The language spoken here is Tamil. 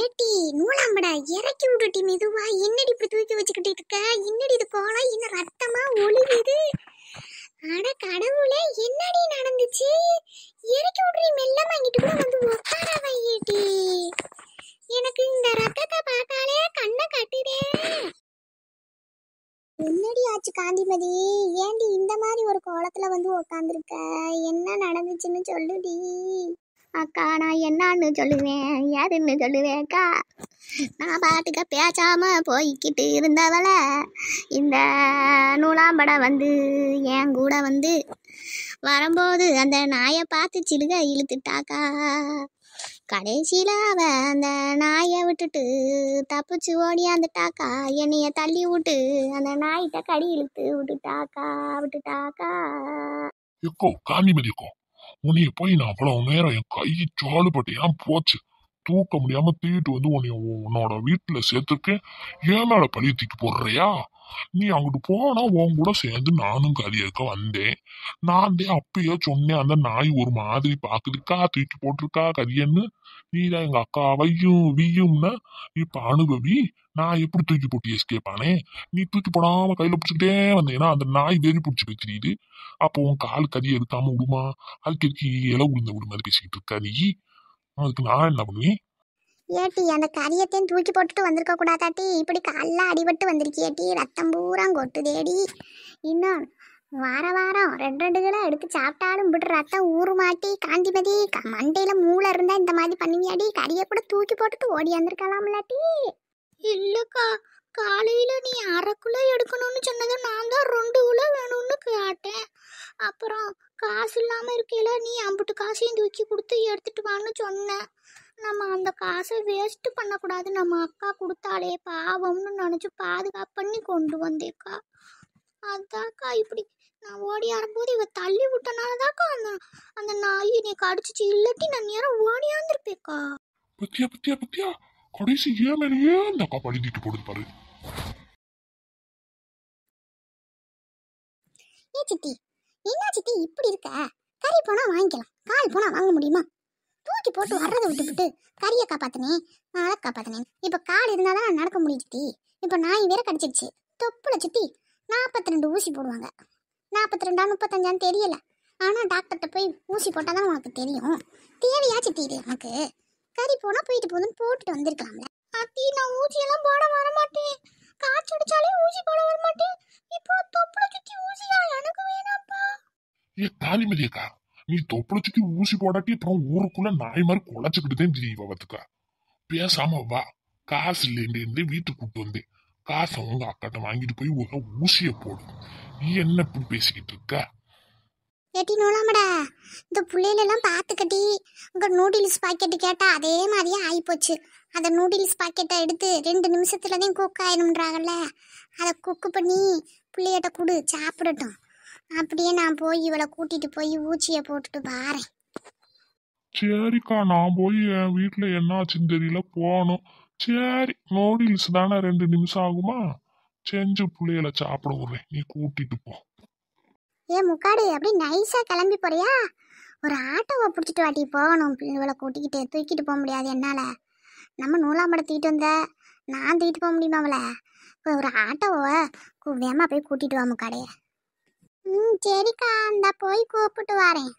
ஏட்டி நூலாம்படா இறக்கி விட்டுட்டி மெதுவா என்னடி இப்படி தூக்கி வச்சுக்கிட்டு இருக்க என்னடி இது கோலம் இன்னும் ரத்தமா ஒழுகுது அட கடவுளே என்னடி நடந்துச்சு இறக்கி விடுறீ மெல்ல வாங்கிட்டு கூட வந்து உட்கார ஏடி எனக்கு இந்த ரத்தத்தை பார்த்தாலே கண்ணை கட்டிடே என்னடி ஆச்சு காந்திமதி ஏண்டி இந்த மாதிரி ஒரு கோலத்துல வந்து உட்காந்துருக்க என்ன நடந்துச்சுன்னு சொல்லுடி அக்கா நான் என்னன்னு சொல்லுவேன் யாருன்னு சொல்லுவேன் அக்கா நான் பாட்டுக்க பேசாம போய்கிட்டு இருந்தவள இந்த நூலாம்படம் வந்து என் கூட வந்து வரும்போது அந்த நாயை பார்த்து சிலுக இழுத்துட்டாக்கா கடைசியில் அவ அந்த நாயை விட்டுட்டு தப்பிச்சு ஓடியாந்துட்டாக்கா என்னைய தள்ளி விட்டு அந்த நாய்கிட்ட கடி இழுத்து விட்டுட்டாக்கா விட்டுட்டாக்கா இருக்கோ காமி மதிக்கோ உன்னைய போய் நான் அவ்வளவு நேரம் என் கை ஏன் போச்சு தூக்க முடியாம தீட்டு வந்து உன்னை உன்னோட வீட்டுல சேர்த்துருக்கேன் ஏன் மேல பழி தூக்கி போடுறியா நீ அங்கிட்டு போனா உன் கூட சேர்ந்து நானும் கறி இருக்க வந்தேன் நான் தான் அப்பயே சொன்னேன் அந்த நாய் ஒரு மாதிரி பாக்குதுக்கா தூக்கி போட்டிருக்கா கரியன்னு நீ தான் எங்க அக்கா வையும் வியும்னா இப்ப அனுபவி நான் எப்படி தூக்கி போட்டு எஸ்கேப் நீ தூக்கி போடாம கையில பிடிச்சிக்கிட்டே வந்தேன்னா அந்த நாய் வெறி பிடிச்சி வைக்கிறது அப்போ உன் கால் கறி எடுக்காம விடுமா அதுக்கு இலை உளுந்த விடு மாதிரி பேசிக்கிட்டு இருக்கா நீ அதுக்கு நான் என்ன பண்ணுவேன் ஏட்டி அந்த கரியத்தையும் தூக்கி போட்டுட்டு வந்திருக்க கூடாதாட்டி இப்படி காலில் அடிபட்டு ஏட்டி ரத்தம் பூரா தேடி இன்னும் வார வாரம் ரெண்டு ரெண்டு கிலோ எடுத்து சாப்பிட்டாலும் இப்படி ரத்தம் ஊறு மாட்டி காந்திமதி க மண்டையில் மூளை இருந்தால் இந்த மாதிரி பண்ணுவியாடி கறியை கூட தூக்கி போட்டுட்டு ஓடி வந்திருக்கலாம்லாட்டி இல்லைக்கா காலையில் நீ அரை கிலோ எடுக்கணும்னு சொன்னதை நான் தான் ரெண்டு கிலோ வேணும்னு கேட்டேன் அப்புறம் காசு இல்லாமல் இருக்கையில் நீ அம்புட்டு காசையும் தூக்கி கொடுத்து எடுத்துட்டு வான்னு சொன்னேன் நம்ம அந்த காசை வேஸ்ட் பண்ணக்கூடாது நம்ம அக்கா கொடுத்தாலே பாவம்னு நினச்சி பாதுகாப்பு பண்ணி கொண்டு வந்தேக்கா அதாக்கா இப்படி நான் ஓடி ஆடும்போது இவ தள்ளி விட்டனால அந்த அந்த நாய் நீ கடிச்சிச்சு இல்லாட்டி நான் நேரம் ஓடியாந்துருப்பேக்கா பத்தியா பத்தியா பத்தியா கடைசி ஏன் அந்த அக்கா பழுதிட்டு போடுது பாரு ஏ சித்தி என்ன சித்தி இப்படி இருக்க கறி போனா வாங்கிக்கலாம் கால் போனா வாங்க முடியுமா தூக்கி போட்டு வர்றதை விட்டு கரியை காப்பாத்தினேன் ஆளை காப்பாத்தினேன் இப்போ கால் இருந்தால் தான் நடக்க முடியுது சித்தி இப்போ நாய் வேற கடிச்சிருச்சு தொப்புல சுத்தி நாற்பத்தி ரெண்டு ஊசி போடுவாங்க நாற்பத்தி ரெண்டா முப்பத்தஞ்சான்னு தெரியல ஆனால் டாக்டர்கிட்ட போய் ஊசி போட்டால் தான் உனக்கு தெரியும் தேவையா சித்தி இது உனக்கு கறி போனால் போயிட்டு போதுன்னு போட்டுட்டு வந்திருக்கலாம்ல அத்தி நான் ஊசியெல்லாம் போட வர மாட்டேன் அடிச்சாலே ஊசி போட வர மாட்டேன் இப்போ தொப்புல சுத்தி ஊசியா எனக்கு வேணாப்பா ஏ நீ தொப்பளச்சிக்கு ஊசி போடாட்டி அப்புறம் ஊருக்குள்ள நாய் மாதிரி குழச்சிக்கிட்டுதான் தெரியவா பத்துக்கா பேசாம வா காசு இல்லைன்னு வீட்டுக்கு கூப்பிட்டு வந்தேன் காசை உங்க அக்காட்ட வாங்கிட்டு போய் ஒரு ஊசிய போடும் நீ என்ன இப்படி பேசிக்கிட்டு இருக்க கேட்டி நோலாமடா இந்த பிள்ளையில எல்லாம் பார்த்துக்கட்டி உங்க நூடுல்ஸ் பாக்கெட்டு கேட்டா அதே மாதிரியே ஆகி போச்சு அந்த நூடுல்ஸ் பாக்கெட்டை எடுத்து ரெண்டு நிமிஷத்துல தான் குக் ஆயிடும்ன்றாங்கல்ல அதை குக்கு பண்ணி பிள்ளையிட்ட கொடு சாப்பிடட்டும் அப்படியே நான் போய் இவளை கூட்டிட்டு போய் ஊச்சியை போட்டுட்டு பாறேன் சரிக்கா நான் போய் என் வீட்டில் ஆச்சுன்னு தெரியல போகணும் சரி நூடுல்ஸ் தானே ரெண்டு நிமிஷம் ஆகுமா செஞ்சு புள்ளையில சாப்பிட விடுறேன் நீ கூட்டிட்டு போ ஏ முக்காடு அப்படி நைஸா கிளம்பி போறியா ஒரு ஆட்டோவை பிடிச்சிட்டு வாட்டி போகணும் இவளை கூட்டிக்கிட்டு தூக்கிட்டு போக முடியாது என்னால நம்ம நூலாம்படம் தூக்கிட்டு வந்த நான் தூக்கிட்டு போக முடியுமா அவளை ஒரு ஆட்டோவை வேமா போய் கூட்டிட்டு வா முக்காடையை ம் சரிக்கா அந்த போய் கூப்பிட்டு வரேன்